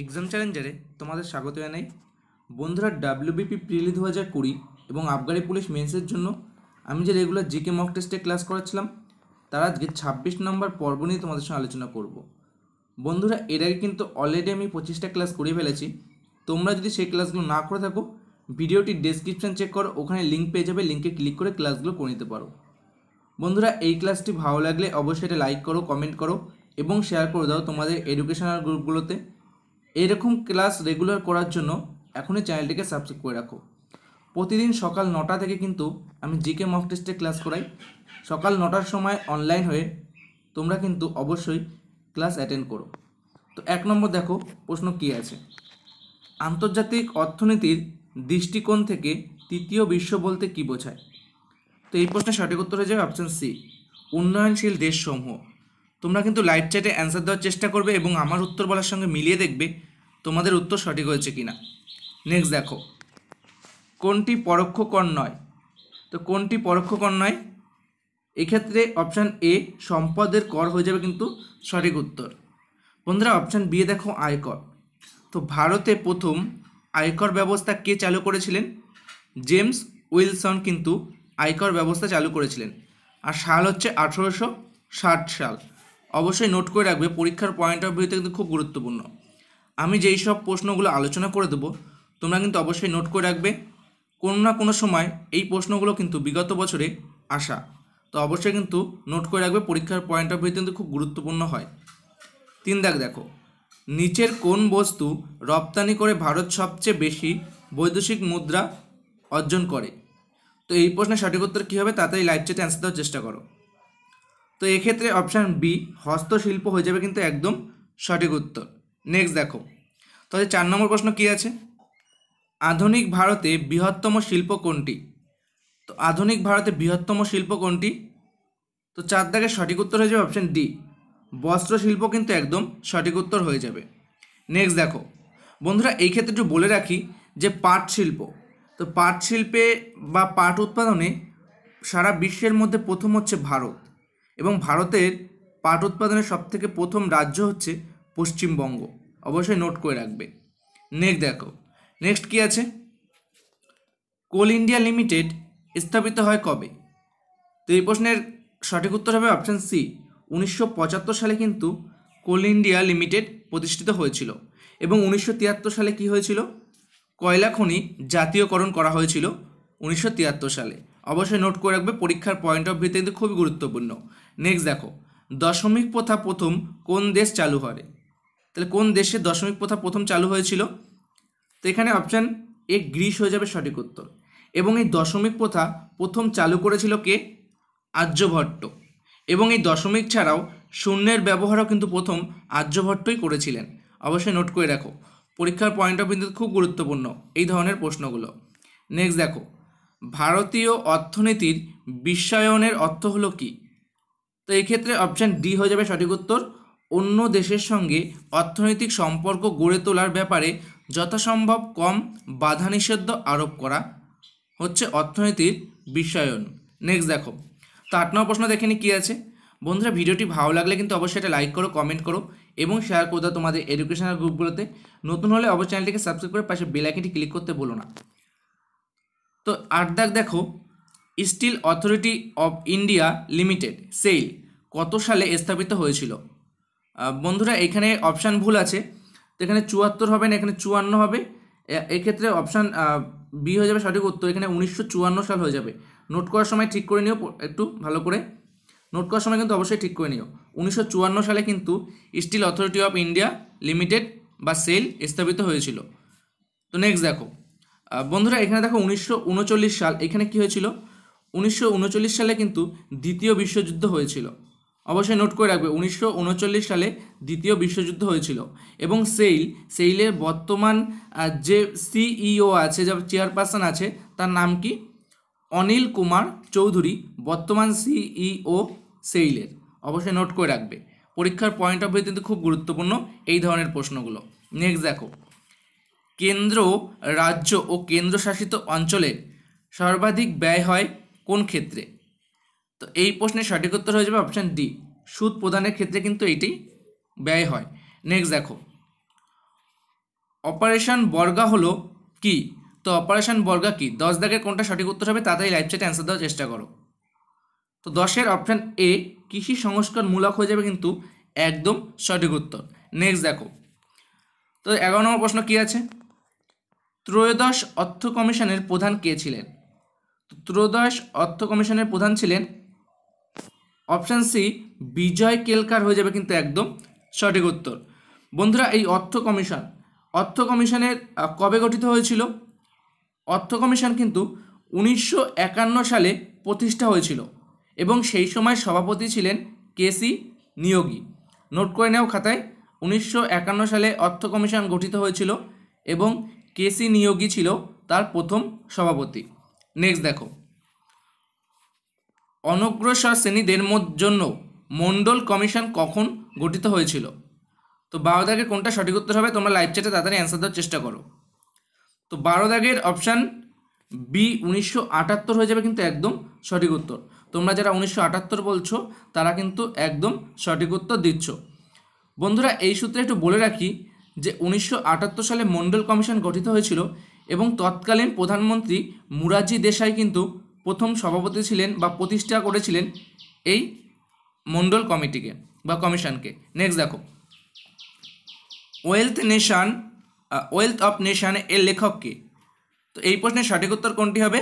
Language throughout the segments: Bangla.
এক্সাম চ্যালেঞ্জারে তোমাদের স্বাগত জানাই বন্ধুরা ডাব্লিউবিপি প্রিলি দু হাজার কুড়ি এবং আবগারি পুলিশ মেন্সের জন্য আমি যে রেগুলার জিকে মক টেস্টে ক্লাস করাচ্ছিলাম তার আজকে ছাব্বিশ নম্বর পর্ব নিয়ে তোমাদের সঙ্গে আলোচনা করব বন্ধুরা এর আগে কিন্তু অলরেডি আমি পঁচিশটা ক্লাস করিয়ে ফেলেছি তোমরা যদি সেই ক্লাসগুলো না করে থাকো ভিডিওটি ডেসক্রিপশান চেক করো ওখানে লিঙ্ক পেয়ে যাবে লিঙ্কে ক্লিক করে ক্লাসগুলো করে নিতে পারো বন্ধুরা এই ক্লাসটি ভালো লাগলে অবশ্যই এটা লাইক করো কমেন্ট করো এবং শেয়ার করে দাও তোমাদের এডুকেশনাল গ্রুপগুলোতে এরকম ক্লাস রেগুলার করার জন্য এখনই চ্যানেলটিকে সাবস্ক্রাইব করে রাখো প্রতিদিন সকাল নটা থেকে কিন্তু আমি জিকে মক টেস্টে ক্লাস করাই সকাল নটার সময় অনলাইন হয়ে তোমরা কিন্তু অবশ্যই ক্লাস অ্যাটেন্ড করো তো এক নম্বর দেখো প্রশ্ন কী আছে আন্তর্জাতিক অর্থনীতির দৃষ্টিকোণ থেকে তৃতীয় বিশ্ব বলতে কী বোঝায় তো এই প্রশ্নের সঠিক উত্তর হয়ে যাবে অপশান সি উন্নয়নশীল দেশসমূহ তোমরা কিন্তু লাইভ চ্যাটে অ্যান্সার দেওয়ার চেষ্টা করবে এবং আমার উত্তর বলার সঙ্গে মিলিয়ে দেখবে তোমাদের উত্তর সঠিক হয়েছে কি না নেক্সট দেখো কোনটি পরোক্ষ কর নয় তো কোনটি পরোক্ষ কর নয় এক্ষেত্রে অপশান এ সম্পদের কর হয়ে যাবে কিন্তু সঠিক উত্তর বন্ধুরা অপশান বি দেখো আয়কর তো ভারতে প্রথম আয়কর ব্যবস্থা কে চালু করেছিলেন জেমস উইলসন কিন্তু আয়কর ব্যবস্থা চালু করেছিলেন আর সাল হচ্ছে আঠেরোশো ষাট সাল অবশ্যই নোট করে রাখবে পরীক্ষার পয়েন্ট অফ ভিউতে কিন্তু খুব গুরুত্বপূর্ণ আমি যেই সব প্রশ্নগুলো আলোচনা করে দেবো তোমরা কিন্তু অবশ্যই নোট করে রাখবে কোনো না কোনো সময় এই প্রশ্নগুলো কিন্তু বিগত বছরে আসা তো অবশ্যই কিন্তু নোট করে রাখবে পরীক্ষার পয়েন্ট অফ ভিউ কিন্তু খুব গুরুত্বপূর্ণ হয় তিন দাগ দেখো নিচের কোন বস্তু রপ্তানি করে ভারত সবচেয়ে বেশি বৈদেশিক মুদ্রা অর্জন করে তো এই প্রশ্নের সঠিক উত্তর কী হবে তাড়াতাড়ি লাইভ চ্যাটে অ্যান্সার দেওয়ার চেষ্টা করো তো এক্ষেত্রে অপশান বি হস্তশিল্প হয়ে যাবে কিন্তু একদম সঠিক উত্তর নেক্সট দেখো তাহলে চার নম্বর প্রশ্ন কী আছে আধুনিক ভারতে বৃহত্তম শিল্প কোনটি তো আধুনিক ভারতে বৃহত্তম শিল্প কোনটি তো চার দাগের সঠিক উত্তর হয়ে যাবে অপশান ডি বস্ত্র শিল্প কিন্তু একদম সঠিক উত্তর হয়ে যাবে নেক্সট দেখো বন্ধুরা এই ক্ষেত্রে একটু বলে রাখি যে পাট শিল্প তো পাট শিল্পে বা পাট উৎপাদনে সারা বিশ্বের মধ্যে প্রথম হচ্ছে ভারত এবং ভারতের পাট উৎপাদনের সবথেকে প্রথম রাজ্য হচ্ছে পশ্চিমবঙ্গ অবশ্যই নোট করে রাখবে নেক্সট দেখো নেক্সট কি আছে কোল ইন্ডিয়া লিমিটেড স্থাপিত হয় কবে তো এই প্রশ্নের সঠিক উত্তর হবে অপশান সি উনিশশো সালে কিন্তু কোল ইন্ডিয়া লিমিটেড প্রতিষ্ঠিত হয়েছিল এবং উনিশশো সালে কি হয়েছিল কয়লা খনি জাতীয়করণ করা হয়েছিল উনিশশো সালে অবশ্যই নোট করে রাখবে পরীক্ষার পয়েন্ট অফ ভিউতে কিন্তু খুবই গুরুত্বপূর্ণ নেক্সট দেখো দশমিক প্রথা প্রথম কোন দেশ চালু করে তাহলে কোন দেশে দশমিক প্রথা প্রথম চালু হয়েছিল তো এখানে অপশান এ গ্রিস হয়ে যাবে সঠিক উত্তর এবং এই দশমিক প্রথা প্রথম চালু করেছিল কে আর্যভট্ট এবং এই দশমিক ছাড়াও শূন্যের ব্যবহারও কিন্তু প্রথম আর্যভট্টই করেছিলেন অবশ্যই নোট করে রাখো পরীক্ষার পয়েন্ট অফ ভিউতে খুব গুরুত্বপূর্ণ এই ধরনের প্রশ্নগুলো নেক্সট দেখো ভারতীয় অর্থনীতির বিশ্বায়নের অর্থ হলো কী তো এক্ষেত্রে অপশান ডি হয়ে যাবে সঠিক উত্তর অন্য দেশের সঙ্গে অর্থনৈতিক সম্পর্ক গড়ে তোলার ব্যাপারে যথাসম্ভব কম বাধা নিষেধ আরোপ করা হচ্ছে অর্থনীতির বিশ্বায়ন নেক্সট দেখো তো আট নম্বর প্রশ্ন দেখে নি কী আছে বন্ধুরা ভিডিওটি ভালো লাগলে কিন্তু অবশ্যই এটা লাইক করো কমেন্ট করো এবং শেয়ার করো দাও তোমাদের এডুকেশনাল গ্রুপগুলোতে নতুন হলে অবশ্যই চ্যানেলটিকে সাবস্ক্রাইব করে পাশে বেলাইকনটি ক্লিক করতে বলো না তো আট দাগ দেখো Steel Authority of India Limited SAIL কত সালে স্থাপিত হয়েছিল বন্ধুরা এখানে অপশান ভুল আছে তো এখানে চুয়াত্তর হবে না এখানে চুয়ান্ন হবে এক্ষেত্রে অপশান বি হয়ে যাবে সঠিক উত্তর এখানে উনিশশো সাল হয়ে যাবে নোট করার সময় ঠিক করে নিও একটু ভালো করে নোট করার সময় কিন্তু অবশ্যই ঠিক করে নিও উনিশশো সালে কিন্তু Steel Authority of India Limited বা সেল স্থাপিত হয়েছিল তো নেক্সট দেখো বন্ধুরা এখানে দেখো উনিশশো সাল এখানে কী হয়েছিল উনিশশো সালে কিন্তু দ্বিতীয় বিশ্বযুদ্ধ হয়েছিল অবশ্যই নোট করে রাখবে উনিশশো সালে দ্বিতীয় বিশ্বযুদ্ধ হয়েছিল এবং সেইল সেইলের বর্তমান যে সিইও e আছে যা চেয়ারপারসন আছে তার নাম কি অনিল কুমার চৌধুরী বর্তমান সিইও সেইলের e অবশ্যই নোট করে রাখবে পরীক্ষার পয়েন্ট অফ ভিউ কিন্তু খুব গুরুত্বপূর্ণ এই ধরনের প্রশ্নগুলো নেক্সট দেখো কেন্দ্র রাজ্য ও কেন্দ্রশাসিত অঞ্চলে সর্বাধিক ব্যয় হয় কোন ক্ষেত্রে তো এই প্রশ্নের সঠিক উত্তর হয়ে যাবে অপশান ডি সুদ প্রদানের ক্ষেত্রে কিন্তু এটি ব্যয় হয় নেক্সট দেখো অপারেশন বর্গা হলো কি তো অপারেশন বর্গা কি দশ দাগের কোনটা সঠিক উত্তর হবে তাড়াতাড়ি লাইভ চ্যাটে অ্যান্সার দেওয়ার চেষ্টা করো তো দশের অপশান এ কৃষি সংস্কারমূলক হয়ে যাবে কিন্তু একদম সঠিক উত্তর নেক্সট দেখো তো এগারো নম্বর প্রশ্ন কী আছে ত্রয়োদশ অর্থ কমিশনের প্রধান কে ছিলেন ত্রয়োদশ অর্থ কমিশনের প্রধান ছিলেন অপশান সি বিজয় কেলকার হয়ে যাবে কিন্তু একদম সঠিক উত্তর বন্ধুরা এই অর্থ কমিশন অর্থ কমিশনের কবে গঠিত হয়েছিল অর্থ কমিশন কিন্তু উনিশশো সালে প্রতিষ্ঠা হয়েছিল এবং সেই সময় সভাপতি ছিলেন কেসি নিয়োগী নোট করে নেও খাতায় উনিশশো সালে অর্থ কমিশন গঠিত হয়েছিল এবং কেসি নিয়োগী ছিল তার প্রথম সভাপতি নেক্সট দেখো অনগ্রসর শ্রেণীদের জন্য মণ্ডল কমিশন কখন গঠিত হয়েছিল তো বারো দাগের কোনটা সঠিক উত্তর হবে তোমরা লাইভ চ্যাটে তাড়াতাড়ি অ্যান্সার দেওয়ার চেষ্টা করো তো বারো দাগের অপশান বি উনিশশো আটাত্তর হয়ে যাবে কিন্তু একদম সঠিক উত্তর তোমরা যারা উনিশশো আটাত্তর বলছো তারা কিন্তু একদম সঠিক উত্তর দিচ্ছ বন্ধুরা এই সূত্রে একটু বলে রাখি যে উনিশশো সালে মণ্ডল কমিশন গঠিত হয়েছিল এবং তৎকালীন প্রধানমন্ত্রী মুরাজি দেশাই কিন্তু প্রথম সভাপতি ছিলেন বা প্রতিষ্ঠা করেছিলেন এই মণ্ডল কমিটিকে বা কমিশনকে নেক্সট দেখো wealth nation wealth of nation এর লেখককে তো এই প্রশ্নের সঠিক উত্তর কোনটি হবে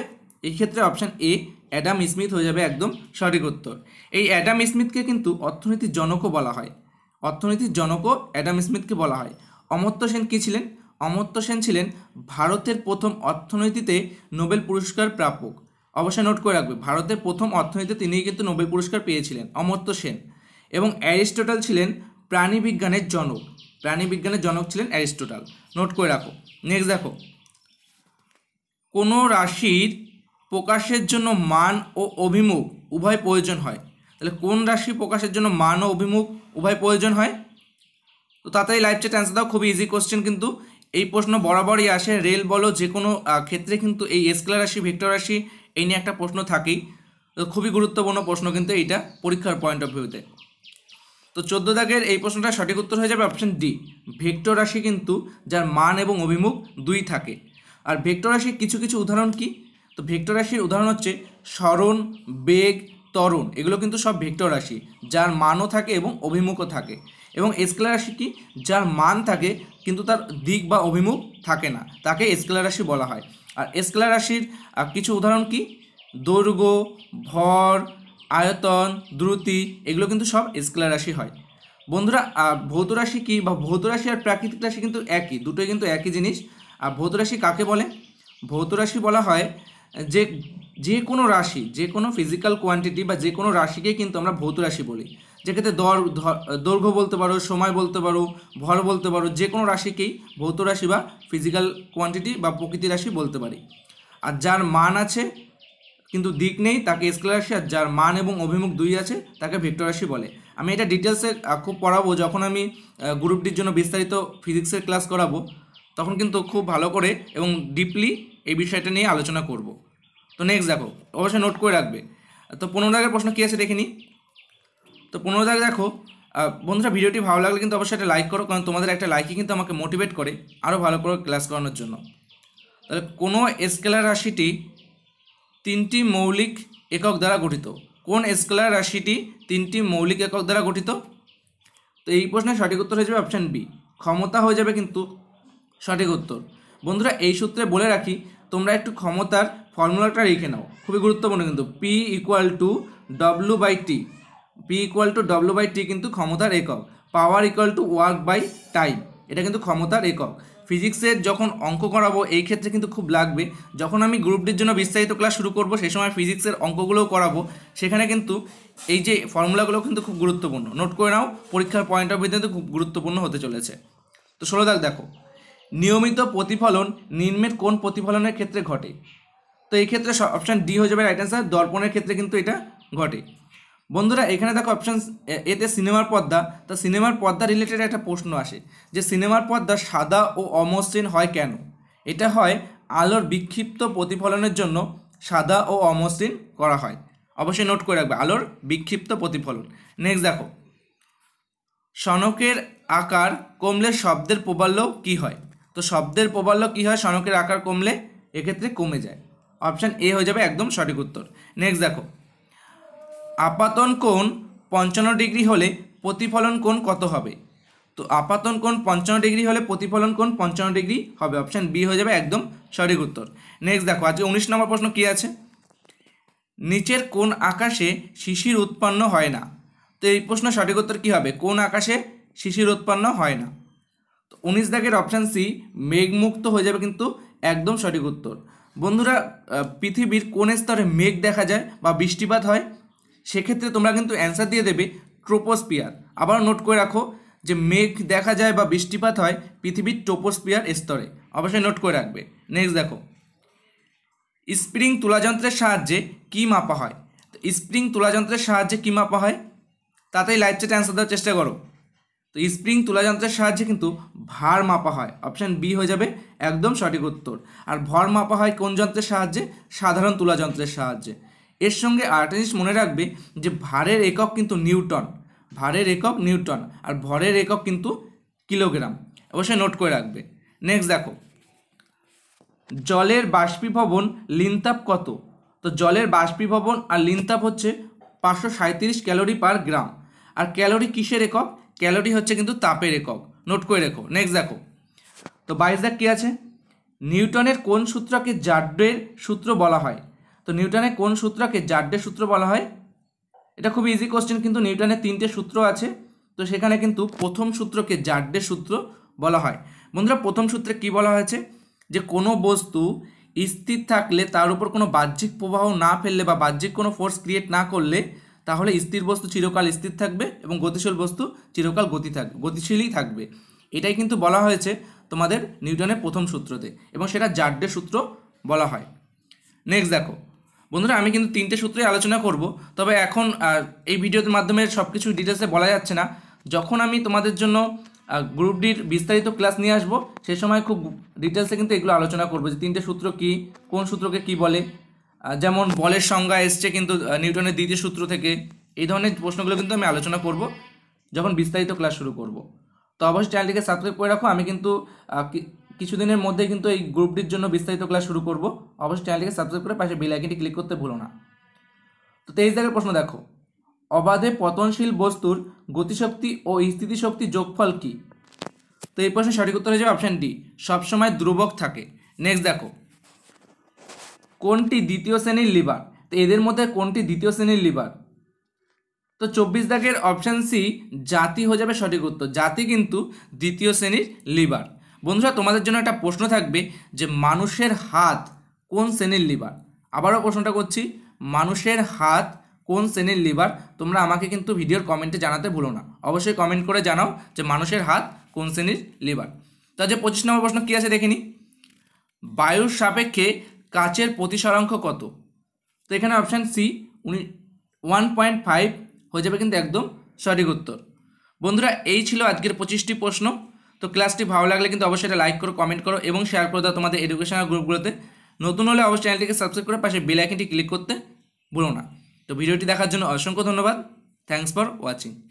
এই ক্ষেত্রে অপশান এ অ্যাডাম স্মিথ হয়ে যাবে একদম সঠিক উত্তর এই অ্যাডাম স্মিথকে কিন্তু অর্থনীতির জনকও বলা হয় অর্থনীতির জনকও অ্যাডাম স্মিথকে বলা হয় অমর্ত্য সেন কী ছিলেন অমর্ত্য সেন ছিলেন ভারতের প্রথম অর্থনীতিতে নোবেল পুরস্কার প্রাপক অবশ্যই নোট করে রাখবে ভারতের প্রথম অর্থনীতিতে তিনি কিন্তু নোবেল পুরস্কার পেয়েছিলেন অমর্ত্য সেন এবং অ্যারিস্টোটাল ছিলেন প্রাণীবিজ্ঞানের জনক প্রাণীবিজ্ঞানের জনক ছিলেন অ্যারিস্টোটাল নোট করে রাখো নেক্সট দেখো কোনো রাশির প্রকাশের জন্য মান ও অভিমুখ উভয় প্রয়োজন হয় তাহলে কোন রাশি প্রকাশের জন্য মান ও অভিমুখ উভয় প্রয়োজন হয় তো তাড়াতাড়ি লাইভ চ্যাট অ্যান্সার দাও খুবই ইজি কোশ্চেন কিন্তু এই প্রশ্ন বরাবরই আসে রেল বলো যে কোনো ক্ষেত্রে কিন্তু এই এসকেলার রাশি ভেক্টর রাশি এই নিয়ে একটা প্রশ্ন থাকেই খুবই গুরুত্বপূর্ণ প্রশ্ন কিন্তু এইটা পরীক্ষার পয়েন্ট অফ ভিউতে তো চোদ্দো দাগের এই প্রশ্নটা সঠিক উত্তর হয়ে যাবে অপশন ডি ভেক্টর রাশি কিন্তু যার মান এবং অভিমুখ দুই থাকে আর ভেক্টর রাশির কিছু কিছু উদাহরণ কি তো ভেক্টর রাশির উদাহরণ হচ্ছে স্মরণ বেগ ত্বরণ এগুলো কিন্তু সব ভেক্টর রাশি যার মানও থাকে এবং অভিমুখও থাকে এবং স্কেলার রাশি কি যার মান থাকে কিন্তু তার দিক বা অভিমুখ থাকে না তাকে স্কেলার রাশি বলা হয় আর স্কেলার রাশির কিছু উদাহরণ কি দৈর্ঘ্য ভর আয়তন দ্রুতি এগুলো কিন্তু সব স্কেলার রাশি হয় বন্ধুরা ভৌত রাশি কী বা ভৌত রাশি আর প্রাকৃতিক রাশি কিন্তু একই দুটোই কিন্তু একই জিনিস আর ভৌত রাশি কাকে বলে ভৌত রাশি বলা হয় যে যে কোনো রাশি যে কোনো ফিজিক্যাল কোয়ান্টিটি বা যে কোনো রাশিকে কিন্তু আমরা ভৌত রাশি বলি যেক্ষেত্রে দর দৈর্ঘ্য বলতে পারো সময় বলতে পারো ভর বলতে পারো যে কোনো রাশিকেই ভৌত রাশি বা ফিজিক্যাল কোয়ান্টিটি বা প্রকৃতি রাশি বলতে পারি আর যার মান আছে কিন্তু দিক নেই তাকে স্কেল রাশি আর যার মান এবং অভিমুখ দুই আছে তাকে ভেক্টর রাশি বলে আমি এটা ডিটেলসে খুব পড়াবো যখন আমি গ্রুপটির জন্য বিস্তারিত ফিজিক্সের ক্লাস করাবো তখন কিন্তু খুব ভালো করে এবং ডিপলি এই বিষয়টা নিয়ে আলোচনা করবো তো নেক্সট দেখো অবশ্যই নোট করে রাখবে তো পনেরো দাগের প্রশ্ন কী আছে দেখিনি তো পনেরো দাগ দেখো বন্ধুরা ভিডিওটি ভালো লাগলে কিন্তু অবশ্যই একটা লাইক করো কারণ তোমাদের একটা লাইকই কিন্তু আমাকে মোটিভেট করে আরও ভালো করে ক্লাস করানোর জন্য তাহলে কোনো স্কেলার রাশিটি তিনটি মৌলিক একক দ্বারা গঠিত কোন স্কেলার রাশিটি তিনটি মৌলিক একক দ্বারা গঠিত তো এই প্রশ্নের সঠিক উত্তর হয়ে যাবে অপশান বি ক্ষমতা হয়ে যাবে কিন্তু সঠিক উত্তর বন্ধুরা এই সূত্রে বলে রাখি তোমরা একটু ক্ষমতার ফর্মুলাটা রেখে নাও খুবই গুরুত্বপূর্ণ কিন্তু P equal to W by T P equal to W by T কিন্তু ক্ষমতার একক power equal to work by time এটা কিন্তু ক্ষমতার একক ফিজিক্সের যখন অঙ্ক করাবো এই ক্ষেত্রে কিন্তু খুব লাগবে যখন আমি গ্রুপটির জন্য বিস্তারিত ক্লাস শুরু করব সেই সময় ফিজিক্সের অঙ্কগুলোও করাবো সেখানে কিন্তু এই যে ফর্মুলাগুলো কিন্তু খুব গুরুত্বপূর্ণ নোট করে নাও পরীক্ষার পয়েন্ট অফ ভিউ কিন্তু খুব গুরুত্বপূর্ণ হতে চলেছে তো ষোলো দাগ দেখো নিয়মিত প্রতিফলন নিম্নের কোন প্রতিফলনের ক্ষেত্রে ঘটে তো এই ক্ষেত্রে অপশান ডি হয়ে যাবে রাইট অ্যান্সার দর্পণের ক্ষেত্রে কিন্তু এটা ঘটে বন্ধুরা এখানে দেখো অপশান এতে সিনেমার পর্দা তো সিনেমার পর্দা রিলেটেড একটা প্রশ্ন আসে যে সিনেমার পর্দা সাদা ও অমসৃণ হয় কেন এটা হয় আলোর বিক্ষিপ্ত প্রতিফলনের জন্য সাদা ও অমসৃণ করা হয় অবশ্যই নোট করে রাখবে আলোর বিক্ষিপ্ত প্রতিফলন নেক্সট দেখো শনকের আকার কমলে শব্দের প্রবাল্য কি হয় তো শব্দের প্রবল্য কী হয় সনকের আকার কমলে এক্ষেত্রে কমে যায় অপশান এ হয়ে যাবে একদম সঠিক উত্তর নেক্সট দেখো আপাতন কোণ পঞ্চান্ন ডিগ্রি হলে প্রতিফলন কোণ কত হবে তো আপাতন কোণ পঞ্চান্ন ডিগ্রি হলে প্রতিফলন কোণ পঞ্চান্ন ডিগ্রি হবে অপশান বি হয়ে যাবে একদম সঠিক উত্তর নেক্সট দেখো আজকে উনিশ নম্বর প্রশ্ন কী আছে নিচের কোন আকাশে শিশির উৎপন্ন হয় না তো এই প্রশ্ন সঠিক উত্তর কী হবে কোন আকাশে শিশির উৎপন্ন হয় না উনিশ দাগের অপশান সি মেঘমুক্ত হয়ে যাবে কিন্তু একদম সঠিক উত্তর বন্ধুরা পৃথিবীর কোন স্তরে মেঘ দেখা যায় বা বৃষ্টিপাত হয় সেক্ষেত্রে তোমরা কিন্তু অ্যান্সার দিয়ে দেবে ট্রোপোস্পিয়ার আবার নোট করে রাখো যে মেঘ দেখা যায় বা বৃষ্টিপাত হয় পৃথিবীর ট্রোপোস্পিয়ার স্তরে অবশ্যই নোট করে রাখবে নেক্সট দেখো স্প্রিং তুলাযন্ত্রের সাহায্যে কী মাপা হয় স্প্রিং তুলাযন্ত্রের সাহায্যে কী মাপা হয় তাতেই লাইভ চ্যাট অ্যান্সার দেওয়ার চেষ্টা করো তো স্প্রিং তুলা যন্ত্রের সাহায্যে কিন্তু ভার মাপা হয় অপশান বি হয়ে যাবে একদম সঠিক উত্তর আর ভর মাপা হয় কোন যন্ত্রের সাহায্যে সাধারণ তুলা যন্ত্রের সাহায্যে এর সঙ্গে আরেকটা জিনিস মনে রাখবে যে ভারের একক কিন্তু নিউটন ভারের একক নিউটন আর ভরের একক কিন্তু কিলোগ্রাম অবশ্যই নোট করে রাখবে নেক্সট দেখো জলের বাষ্পীভবন লিনতাপ কত তো জলের বাষ্পীভবন আর লিনতাপ হচ্ছে পাঁচশো সাঁত্রিশ ক্যালোরি পার গ্রাম আর ক্যালোরি কিসের একক ক্যালোরি হচ্ছে কিন্তু তাপের একক নোট করে রেখো নেক্সট দেখো তো বাইশ দেখ কী আছে নিউটনের কোন সূত্রকে জাড্ডের সূত্র বলা হয় তো নিউটনের কোন সূত্রকে জাড্ডের সূত্র বলা হয় এটা খুব ইজি কোশ্চেন কিন্তু নিউটনের তিনটে সূত্র আছে তো সেখানে কিন্তু প্রথম সূত্রকে জাড্ডের সূত্র বলা হয় বন্ধুরা প্রথম সূত্রে কি বলা হয়েছে যে কোনো বস্তু স্থির থাকলে তার উপর কোনো বাহ্যিক প্রবাহ না ফেললে বা বাহ্যিক কোনো ফোর্স ক্রিয়েট না করলে তাহলে স্থির বস্তু চিরকাল স্থির থাকবে এবং গতিশীল বস্তু চিরকাল গতি থাক গতিশীলই থাকবে এটাই কিন্তু বলা হয়েছে তোমাদের নিউটনের প্রথম সূত্রতে এবং সেটা জাড্ডের সূত্র বলা হয় নেক্সট দেখো বন্ধুরা আমি কিন্তু তিনটে সূত্রে আলোচনা করব তবে এখন এই ভিডিওর মাধ্যমে সব কিছু ডিটেলসে বলা যাচ্ছে না যখন আমি তোমাদের জন্য গ্রুপ ডির বিস্তারিত ক্লাস নিয়ে আসবো সে সময় খুব ডিটেলসে কিন্তু এগুলো আলোচনা করবো যে তিনটে সূত্র কি কোন সূত্রকে কি বলে যেমন বলের সংজ্ঞা এসছে কিন্তু নিউটনের দ্বিতীয় সূত্র থেকে এই ধরনের প্রশ্নগুলো কিন্তু আমি আলোচনা করব যখন বিস্তারিত ক্লাস শুরু করব তো অবশ্যই চ্যানেলটিকে সাবস্ক্রাইব করে রাখো আমি কিন্তু কিছুদিনের মধ্যে কিন্তু এই গ্রুপটির জন্য বিস্তারিত ক্লাস শুরু করব অবশ্যই চ্যানেলটিকে সাবস্ক্রাইব করে পাশে বেল আইকনটি ক্লিক করতে ভুলো না তো তেইশ দাগের প্রশ্ন দেখো অবাধে পতনশীল বস্তুর গতিশক্তি ও স্থিতিশক্তি যোগফল কি তো এই প্রশ্নের সঠিক উত্তর হয়ে যাবে অপশান ডি সবসময় ধ্রুবক থাকে নেক্সট দেখো কোনটি দ্বিতীয় শ্রেণীর লিভার তো এদের মধ্যে কোনটি দ্বিতীয় শ্রেণীর লিভার তো চব্বিশ দাগের অপশান সি জাতি হয়ে যাবে সঠিক উত্তর জাতি কিন্তু দ্বিতীয় শ্রেণীর লিভার বন্ধুরা তোমাদের জন্য একটা প্রশ্ন থাকবে যে মানুষের হাত কোন শ্রেণীর লিভার আবারও প্রশ্নটা করছি মানুষের হাত কোন শ্রেণীর লিভার তোমরা আমাকে কিন্তু ভিডিওর কমেন্টে জানাতে ভুলো না অবশ্যই কমেন্ট করে জানাও যে মানুষের হাত কোন শ্রেণীর লিভার তা যে পঁচিশ নম্বর প্রশ্ন কী আছে দেখিনি বায়ুর সাপেক্ষে কাচের প্রতিসরাঙ্ক কত তো এখানে অপশান সি উনি ওয়ান পয়েন্ট ফাইভ হয়ে যাবে কিন্তু একদম সঠিক উত্তর বন্ধুরা এই ছিল আজকের পঁচিশটি প্রশ্ন তো ক্লাসটি ভালো লাগলে কিন্তু অবশ্যই এটা লাইক করো কমেন্ট করো এবং শেয়ার করে দাও তোমাদের এডুকেশনাল গ্রুপগুলোতে নতুন হলে অবশ্যই চ্যানেলটিকে সাবস্ক্রাইব করে পাশে বেল আইকনটি ক্লিক করতে ভুলো না তো ভিডিওটি দেখার জন্য অসংখ্য ধন্যবাদ থ্যাংকস ফর ওয়াচিং